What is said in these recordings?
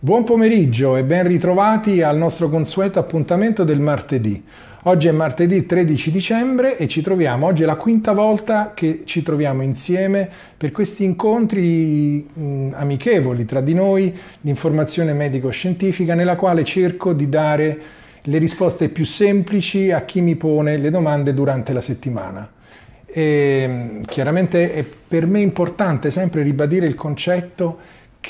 Buon pomeriggio e ben ritrovati al nostro consueto appuntamento del martedì. Oggi è martedì 13 dicembre e ci troviamo, oggi è la quinta volta che ci troviamo insieme per questi incontri mh, mm, amichevoli tra di noi di informazione medico-scientifica nella quale cerco di dare le risposte più semplici a chi mi pone le domande durante la settimana. E, mm, chiaramente è per me importante sempre ribadire il concetto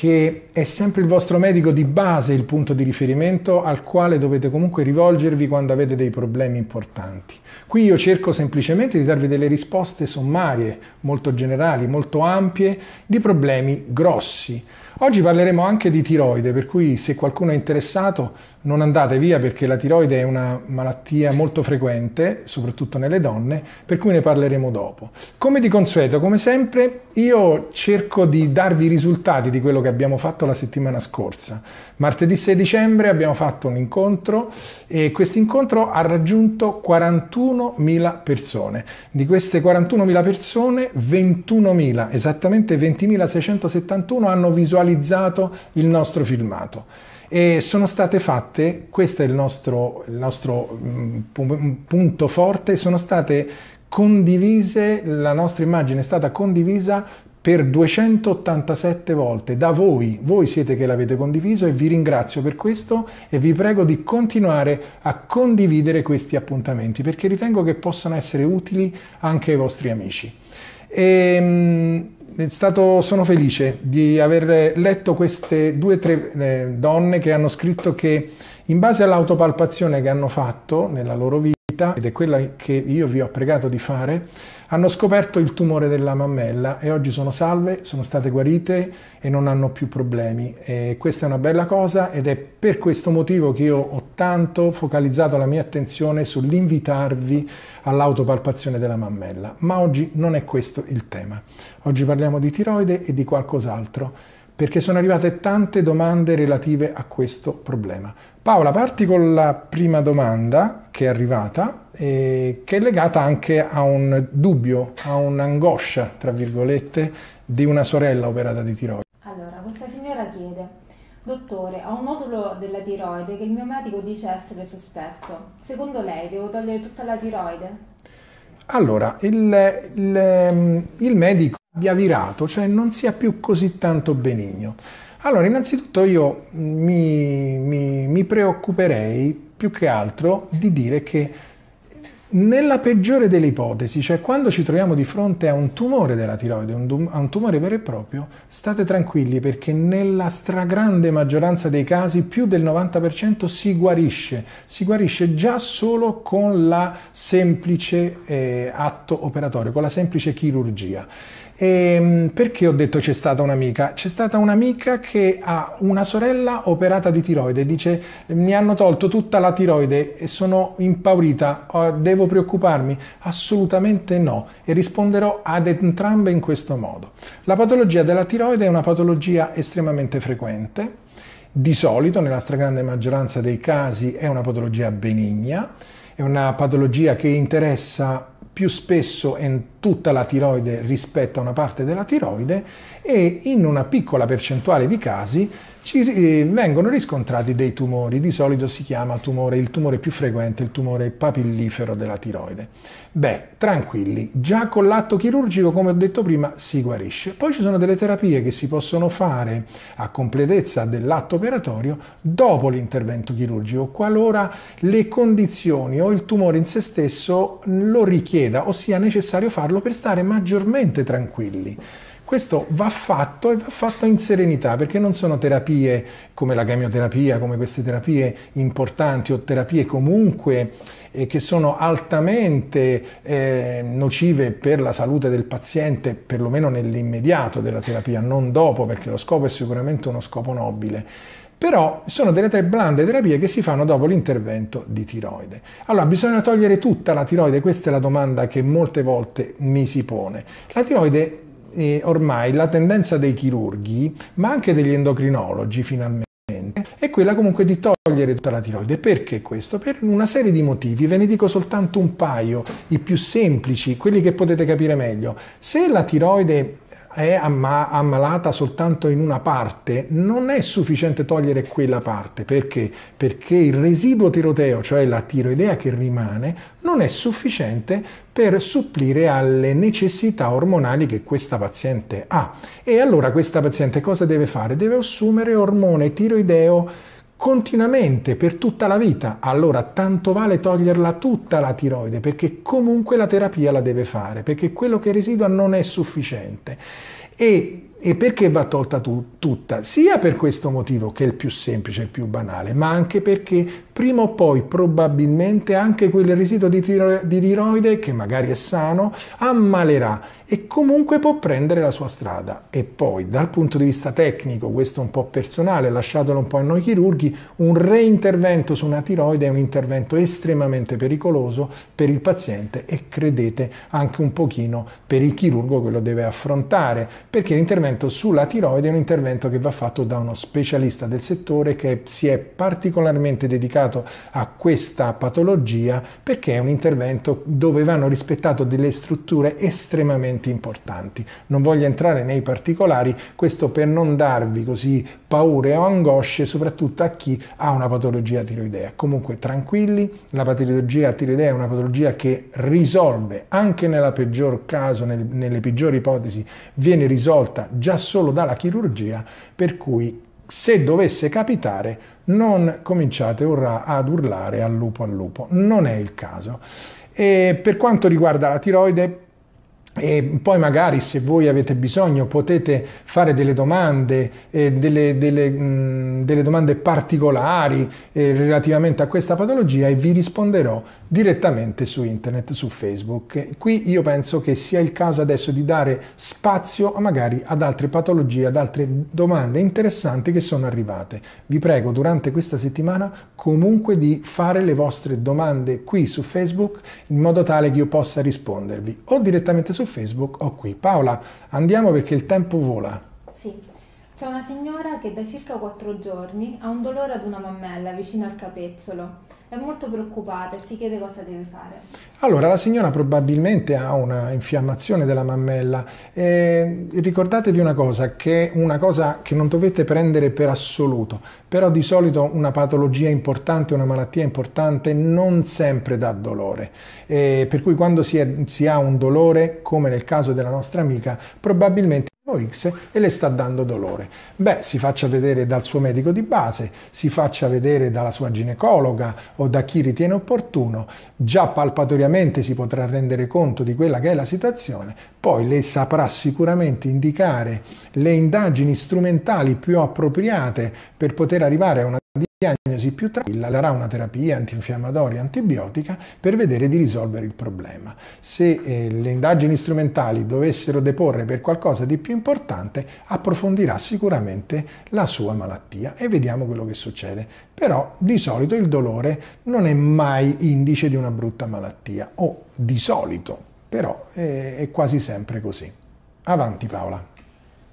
che è sempre il vostro medico di base il punto di riferimento al quale dovete comunque rivolgervi quando avete dei problemi importanti. Qui io cerco semplicemente di darvi delle risposte sommarie, molto generali, molto ampie, di problemi grossi. Oggi parleremo anche di tiroide, per cui se qualcuno è interessato non andate via perché la tiroide è una malattia molto frequente, soprattutto nelle donne, per cui ne parleremo dopo. Come di consueto, come sempre, io cerco di darvi i risultati di quello che che abbiamo fatto la settimana scorsa. Martedì 6 dicembre abbiamo fatto un incontro e questo incontro ha raggiunto 41.000 persone. Di queste 41.000 persone, 21.000, esattamente 20.671 hanno visualizzato il nostro filmato e sono state fatte, questo è il nostro, il nostro mm, punto forte, sono state condivise, la nostra immagine è stata condivisa per 287 volte da voi, voi siete che l'avete condiviso e vi ringrazio per questo e vi prego di continuare a condividere questi appuntamenti perché ritengo che possano essere utili anche ai vostri amici. E, ehm, stato, sono felice di aver letto queste due o tre eh, donne che hanno scritto che in base all'autopalpazione che hanno fatto nella loro vita, attività, ed è quella che io vi ho pregato di fare, hanno scoperto il tumore della mammella e oggi sono salve, sono state guarite e non hanno più problemi. E questa è una bella cosa ed è per questo motivo che io ho tanto focalizzato la mia attenzione sull'invitarvi all'autopalpazione della mammella. Ma oggi non è questo il tema. Oggi parliamo di tiroide e di qualcos'altro perché sono arrivate tante domande relative a questo problema. Paola, parti con la prima domanda che è arrivata, eh, che è legata anche a un dubbio, a un'angoscia, tra virgolette, di una sorella operata di tiroide. Allora, questa signora chiede, Dottore, ho un nodulo della tiroide che il mio medico dice essere sospetto. Secondo lei devo togliere tutta la tiroide? Allora, il, il, il medico abbia virato, cioè non sia più così tanto benigno. Allora, innanzitutto io mi, mi, mi preoccuperei più che altro di dire che nella peggiore delle ipotesi, cioè quando ci troviamo di fronte a un tumore della tiroide, un, a un tumore vero e proprio, state tranquilli perché nella stragrande maggioranza dei casi più del 90% si guarisce, si guarisce già solo con la semplice eh, atto operatorio, con la semplice chirurgia. E, ehm, perché ho detto c'è stata un'amica? C'è stata un'amica che ha una sorella operata di tiroide, dice mi hanno tolto tutta la tiroide e sono impaurita, devo preoccuparmi? Assolutamente no e risponderò ad entrambe in questo modo. La patologia della tiroide è una patologia estremamente frequente, di solito nella stragrande maggioranza dei casi è una patologia benigna, è una patologia che interessa più spesso in tutta la tiroide rispetto a una parte della tiroide e in una piccola percentuale di casi ci eh, vengono riscontrati dei tumori, di solito si chiama tumore, il tumore più frequente, il tumore papillifero della tiroide. Beh, tranquilli, già con l'atto chirurgico, come ho detto prima, si guarisce. Poi ci sono delle terapie che si possono fare a completezza dell'atto operatorio dopo l'intervento chirurgico, qualora le condizioni o il tumore in se stesso lo richieda, ossia necessario farlo per stare maggiormente tranquilli. Questo va fatto e va fatto in serenità perché non sono terapie come la chemioterapia, come queste terapie importanti o terapie comunque eh, che sono altamente eh, nocive per la salute del paziente, perlomeno nell'immediato della terapia, non dopo perché lo scopo è sicuramente uno scopo nobile però sono delle tre blande terapie che si fanno dopo l'intervento di tiroide. Allora, bisogna togliere tutta la tiroide? Questa è la domanda che molte volte mi si pone. La tiroide eh, ormai la tendenza dei chirurghi, ma anche degli endocrinologi finalmente, è quella comunque di togliere tutta la tiroide. Perché questo? Per una serie di motivi, ve ne dico soltanto un paio, i più semplici, quelli che potete capire meglio. Se la tiroide è ammalata soltanto in una parte, non è sufficiente togliere quella parte. Perché? Perché il residuo tiroteo, cioè la tiroidea che rimane, non è sufficiente per supplire alle necessità ormonali che questa paziente ha. E allora questa paziente cosa deve fare? Deve assumere ormone tiroideo continuamente per tutta la vita, allora tanto vale toglierla tutta la tiroide perché comunque la terapia la deve fare, perché quello che residua non è sufficiente. E e perché va tolta tu, tutta? Sia per questo motivo che è il più semplice, il più banale, ma anche perché prima o poi probabilmente anche quel residuo di, tiro, di tiroide, che magari è sano, ammalerà e comunque può prendere la sua strada. E poi dal punto di vista tecnico, questo è un po' personale, lasciatelo un po' a noi chirurghi, un reintervento su una tiroide è un intervento estremamente pericoloso per il paziente e credete anche un pochino per il chirurgo che lo deve affrontare, perché l'intervento intervento sulla tiroide è un intervento che va fatto da uno specialista del settore che si è particolarmente dedicato a questa patologia perché è un intervento dove vanno rispettate delle strutture estremamente importanti. Non voglio entrare nei particolari, questo per non darvi così paure o angosce, soprattutto a chi ha una patologia tiroidea. Comunque tranquilli, la patologia tiroidea è una patologia che risolve anche nella peggior caso, nel, nelle peggiori ipotesi, viene risolta già solo dalla chirurgia, per cui se dovesse capitare non cominciate ad urlare al lupo al lupo, non è il caso. E per quanto riguarda la tiroide, e poi magari se voi avete bisogno potete fare delle domande, eh, delle, delle, mh, mm, delle, domande particolari eh, relativamente a questa patologia e vi risponderò direttamente su internet, su Facebook. Qui io penso che sia il caso adesso di dare spazio magari ad altre patologie, ad altre domande interessanti che sono arrivate. Vi prego durante questa settimana comunque di fare le vostre domande qui su Facebook in modo tale che io possa rispondervi o direttamente su Facebook o qui. Paola, andiamo perché il tempo vola. Sì. C'è una signora che da circa quattro giorni ha un dolore ad una mammella vicino al capezzolo. È molto preoccupata e si chiede cosa deve fare. Allora, la signora probabilmente ha una infiammazione della mammella. Eh, ricordatevi una cosa, che è una cosa che non dovete prendere per assoluto, però di solito una patologia importante, una malattia importante non sempre dà dolore. Eh, per cui quando si, è, si ha un dolore, come nel caso della nostra amica, probabilmente X e le sta dando dolore. Beh, si faccia vedere dal suo medico di base, si faccia vedere dalla sua ginecologa o da chi ritiene opportuno, già palpatoriamente si potrà rendere conto di quella che è la situazione, poi lei saprà sicuramente indicare le indagini strumentali più appropriate per poter arrivare a una diagnosi più tranquilla, darà una terapia antinfiammatoria, antibiotica per vedere di risolvere il problema. Se eh, le indagini strumentali dovessero deporre per qualcosa di più importante, approfondirà sicuramente la sua malattia e vediamo quello che succede. Però di solito il dolore non è mai indice di una brutta malattia o di solito però è, eh, è quasi sempre così. Avanti Paola.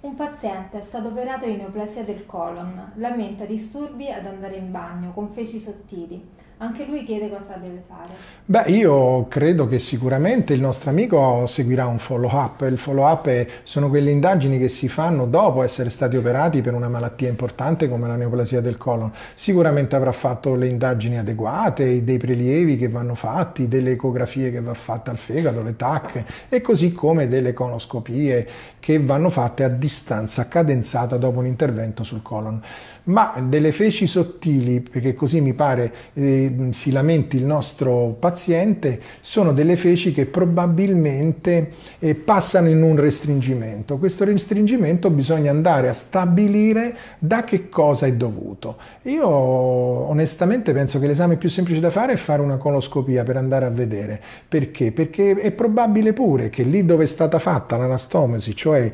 Un paziente è stato operato in neoplasia del colon, lamenta disturbi ad andare in bagno con feci sottili. Anche lui chiede cosa deve fare. Beh, io credo che sicuramente il nostro amico seguirà un follow up. Il follow up è, sono quelle indagini che si fanno dopo essere stati operati per una malattia importante come la neoplasia del colon. Sicuramente avrà fatto le indagini adeguate, dei prelievi che vanno fatti, delle ecografie che va fatta al fegato, le TAC e così come delle conoscopie che vanno fatte a distanza cadenzata dopo un intervento sul colon. Ma delle feci sottili, perché così mi pare... Eh, si lamenti il nostro paziente sono delle feci che probabilmente eh, passano in un restringimento. Questo restringimento bisogna andare a stabilire da che cosa è dovuto. Io onestamente penso che l'esame più semplice da fare è fare una coloscopia per andare a vedere. Perché? Perché è probabile pure che lì dove è stata fatta l'anastomosi, cioè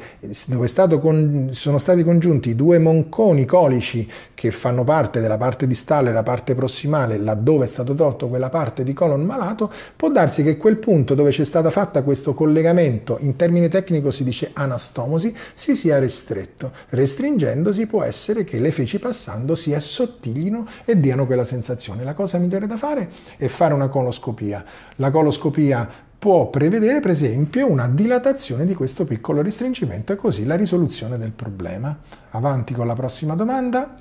dove con, sono stati congiunti due monconi colici che fanno parte della parte distale e la parte prossimale, laddove dove è stato tolto quella parte di colon malato, può darsi che quel punto dove c'è stata fatta questo collegamento, in termine tecnico si dice anastomosi, si sia restretto. Restringendosi può essere che le feci passando si assottiglino e diano quella sensazione. La cosa migliore da fare è fare una coloscopia. La coloscopia può prevedere per esempio una dilatazione di questo piccolo restringimento e così la risoluzione del problema. Avanti con la prossima domanda.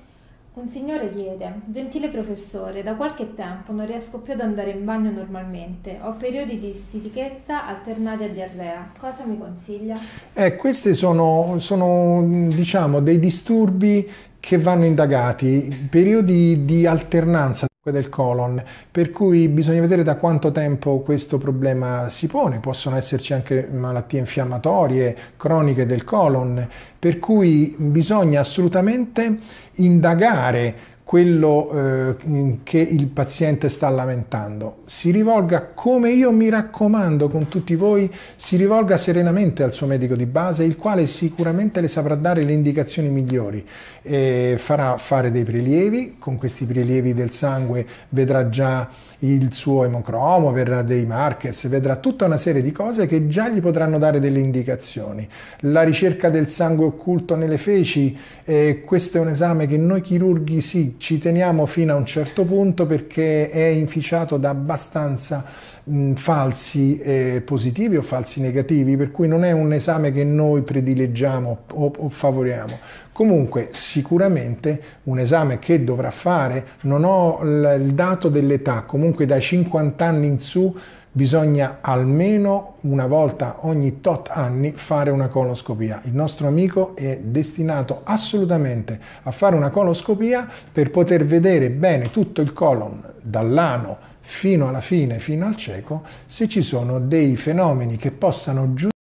Un signore chiede, gentile professore, da qualche tempo non riesco più ad andare in bagno normalmente, ho periodi di stitichezza alternati a diarrea, cosa mi consiglia? Eh, questi sono, sono diciamo, dei disturbi che vanno indagati, periodi di alternanza del colon, per cui bisogna vedere da quanto tempo questo problema si pone, possono esserci anche malattie infiammatorie, croniche del colon, per cui bisogna assolutamente indagare quello eh, che il paziente sta lamentando. Si rivolga, come io mi raccomando con tutti voi, si rivolga serenamente al suo medico di base, il quale sicuramente le saprà dare le indicazioni migliori. E farà fare dei prelievi, con questi prelievi del sangue vedrà già il suo emocromo, verrà dei markers, vedrà tutta una serie di cose che già gli potranno dare delle indicazioni. La ricerca del sangue occulto nelle feci, eh, questo è un esame che noi chirurghi sì, ci teniamo fino a un certo punto perché è inficiato da abbastanza mh, falsi eh, positivi o falsi negativi, per cui non è un esame che noi predileggiamo o, o favoriamo. Comunque sicuramente un esame che dovrà fare, non ho il dato dell'età, comunque dai 50 anni in su bisogna almeno una volta ogni tot anni fare una coloscopia. Il nostro amico è destinato assolutamente a fare una coloscopia per poter vedere bene tutto il colon dall'ano fino alla fine, fino al cieco, se ci sono dei fenomeni che possano giustificare